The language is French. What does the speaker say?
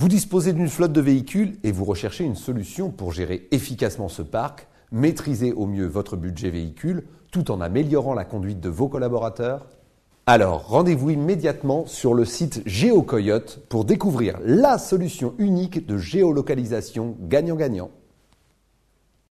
Vous disposez d'une flotte de véhicules et vous recherchez une solution pour gérer efficacement ce parc, maîtriser au mieux votre budget véhicule tout en améliorant la conduite de vos collaborateurs alors, rendez-vous immédiatement sur le site GeoCoyote pour découvrir la solution unique de géolocalisation gagnant-gagnant.